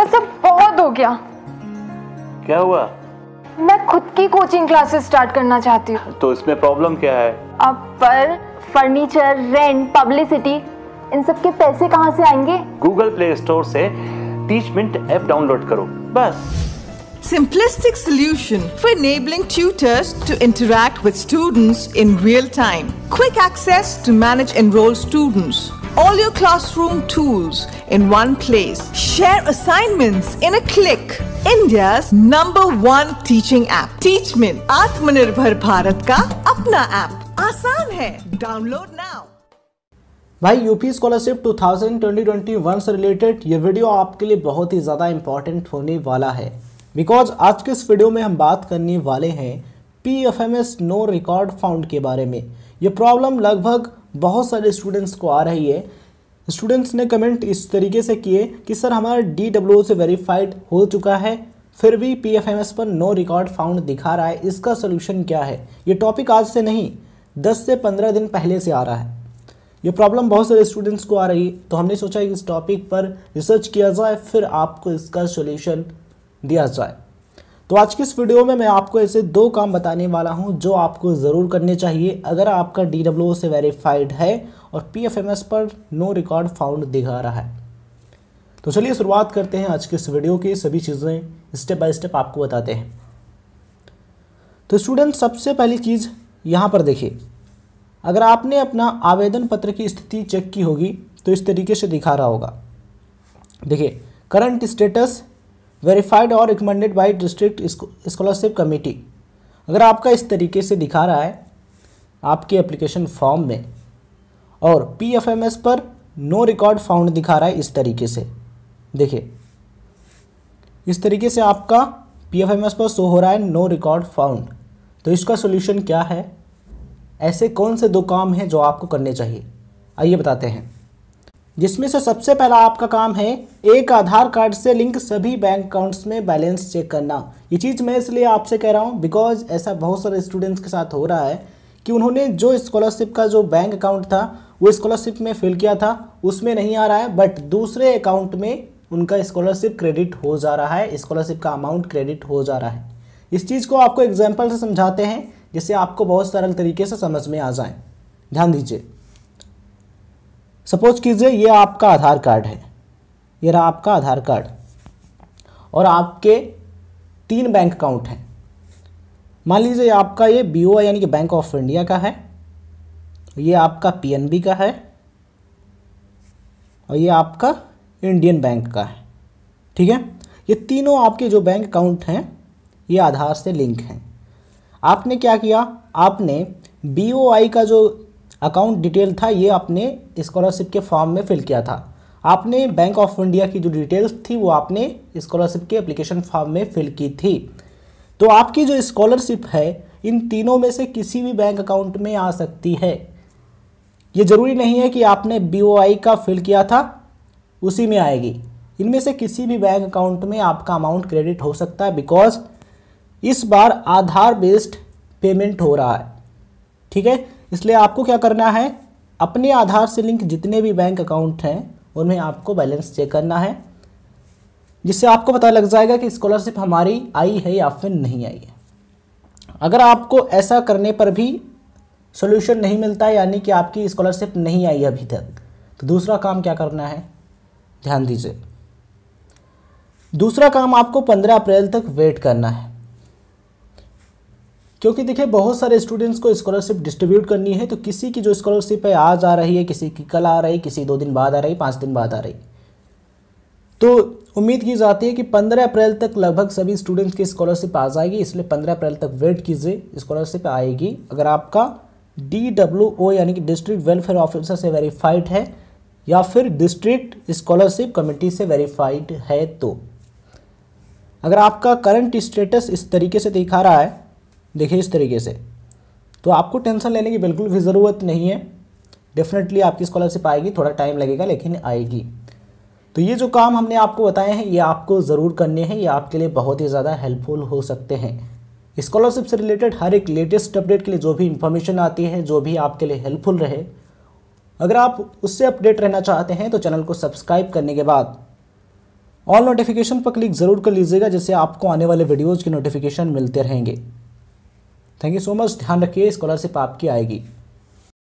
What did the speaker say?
बस अब बहुत हो गया क्या हुआ मैं खुद की कोचिंग क्लासेस स्टार्ट करना चाहती हूँ तो इसमें प्रॉब्लम क्या है अब पर फर्नीचर रेंट पब्लिसिटी इन सब के पैसे कहाँ से आएंगे गूगल प्ले स्टोर से टीचमेंट ऐप डाउनलोड करो बस simplistic solution for enabling tutors to interact with students in real time quick access to manage enroll students all your classroom tools in one place. Share assignments in a click. India's number one teaching app. Teachmin, Atmanirbhar Bharat ka apna app. Aasan hai. Download now. भाई UP scholarship 2020-21 से related ये video आपके लिए बहुत ही ज़्यादा important होने वाला है बिकॉज आज के इस वीडियो में हम बात करने वाले हैं P F no record found के बारे में ये प्रॉब्लम लगभग बहुत सारे स्टूडेंट्स को आ रही है स्टूडेंट्स ने कमेंट इस तरीके से किए कि सर हमारा डी डब्ल्यू से वेरीफाइड हो चुका है फिर भी पी एफ एम एस पर नो रिकॉर्ड फाउंड दिखा रहा है इसका सोल्यूशन क्या है ये टॉपिक आज से नहीं दस से पंद्रह दिन पहले से आ रहा है ये प्रॉब्लम बहुत सारे स्टूडेंट्स को आ रही है तो हमने सोचा कि इस टॉपिक पर रिसर्च किया जाए फिर आपको इसका सोल्यूशन दिया जाए तो आज के इस वीडियो में मैं आपको ऐसे दो काम बताने वाला हूं जो आपको ज़रूर करने चाहिए अगर आपका डी से वेरीफाइड है और पी पर नो रिकॉर्ड फाउंड दिखा रहा है तो चलिए शुरुआत करते हैं आज के इस वीडियो की सभी चीज़ें स्टेप बाय स्टेप आपको बताते हैं तो स्टूडेंट सबसे पहली चीज़ यहाँ पर देखिए अगर आपने अपना आवेदन पत्र की स्थिति चेक की होगी तो इस तरीके से दिखा रहा होगा देखिए करंट स्टेटस वेरीफाइड और recommended by district scholarship committee अगर आपका इस तरीके से दिखा रहा है आपके एप्लीकेशन फॉर्म में और पी एफ एम एस पर नो रिकॉर्ड फाउंड दिखा रहा है इस तरीके से देखिए इस तरीके से आपका पी एफ एम एस पर शो हो रहा है नो रिकॉर्ड फाउंड तो इसका सोल्यूशन क्या है ऐसे कौन से दो काम हैं जो आपको करने चाहिए आइए बताते हैं जिसमें से सबसे पहला आपका काम है एक आधार कार्ड से लिंक सभी बैंक अकाउंट्स में बैलेंस चेक करना ये चीज़ मैं इसलिए आपसे कह रहा हूँ बिकॉज ऐसा बहुत सारे स्टूडेंट्स के साथ हो रहा है कि उन्होंने जो स्कॉलरशिप का जो बैंक अकाउंट था वो स्कॉलरशिप में फिल किया था उसमें नहीं आ रहा है बट दूसरे अकाउंट में उनका स्कॉलरशिप क्रेडिट हो जा रहा है स्कॉलरशिप का अमाउंट क्रेडिट हो जा रहा है इस चीज़ को आपको एग्जाम्पल से समझाते हैं जिससे आपको बहुत सरल तरीके से समझ में आ जाए ध्यान दीजिए सपोज कीजिए ये आपका आधार कार्ड है ये रहा आपका आधार कार्ड और आपके तीन बैंक अकाउंट हैं मान लीजिए आपका ये बी यानी कि बैंक ऑफ इंडिया का है ये आपका पीएनबी का है और ये आपका इंडियन बैंक का है ठीक है ये तीनों आपके जो बैंक अकाउंट हैं ये आधार से लिंक हैं आपने क्या किया आपने बी का जो अकाउंट डिटेल था ये आपने स्कॉलरशिप के फॉर्म में फिल किया था आपने बैंक ऑफ इंडिया की जो डिटेल्स थी वो आपने स्कॉलरशिप के एप्लीकेशन फॉर्म में फिल की थी तो आपकी जो स्कॉलरशिप है इन तीनों में से किसी भी बैंक अकाउंट में आ सकती है ये ज़रूरी नहीं है कि आपने बी का फिल किया था उसी में आएगी इनमें से किसी भी बैंक अकाउंट में आपका अमाउंट क्रेडिट हो सकता है बिकॉज इस बार आधार बेस्ड पेमेंट हो रहा है ठीक है इसलिए आपको क्या करना है अपने आधार से लिंक जितने भी बैंक अकाउंट हैं उनमें आपको बैलेंस चेक करना है जिससे आपको पता लग जाएगा कि स्कॉलरशिप हमारी आई है या फिर नहीं आई है अगर आपको ऐसा करने पर भी सोल्यूशन नहीं मिलता यानी कि आपकी स्कॉलरशिप नहीं आई अभी तक तो दूसरा काम क्या करना है ध्यान दीजिए दूसरा काम आपको पंद्रह अप्रैल तक वेट करना है क्योंकि देखिए बहुत सारे स्टूडेंट्स को स्कॉलरशिप डिस्ट्रीब्यूट करनी है तो किसी की जो स्कॉलरशिप है आज आ रही है किसी की कल आ रही किसी दो दिन बाद आ रही पाँच दिन बाद आ रही तो उम्मीद की जाती है कि 15 अप्रैल तक लगभग सभी स्टूडेंट्स की स्कॉलरशिप आ जाएगी इसलिए 15 अप्रैल तक वेट कीजिए स्कॉलरशिप आएगी अगर आपका डी डब्ल्यू ओ यानी कि डिस्ट्रिक्ट वेलफेयर ऑफिसर से वेरीफाइड है या फिर डिस्ट्रिक्ट स्कॉलरशिप कमेटी से वेरीफाइड है तो अगर आपका करंट स्टेटस इस तरीके से दिखा रहा है देखिए इस तरीके से तो आपको टेंशन लेने की बिल्कुल भी ज़रूरत नहीं है डेफिनेटली आपकी स्कॉलरशिप आएगी थोड़ा टाइम लगेगा लेकिन आएगी तो ये जो काम हमने आपको बताए हैं ये आपको ज़रूर करने हैं ये आपके लिए बहुत ही ज़्यादा हेल्पफुल हो सकते हैं स्कॉलरशिप से रिलेटेड हर एक लेटेस्ट अपडेट के लिए जो भी इन्फॉर्मेशन आती है जो भी आपके लिए हेल्पफुल रहे अगर आप उससे अपडेट रहना चाहते हैं तो चैनल को सब्सक्राइब करने के बाद ऑल नोटिफिकेशन पर क्लिक ज़रूर कर लीजिएगा जिससे आपको आने वाले वीडियोज़ की नोटिफिकेशन मिलते रहेंगे थैंक यू सो मच ध्यान रखिए स्कॉलरशिप आपकी आएगी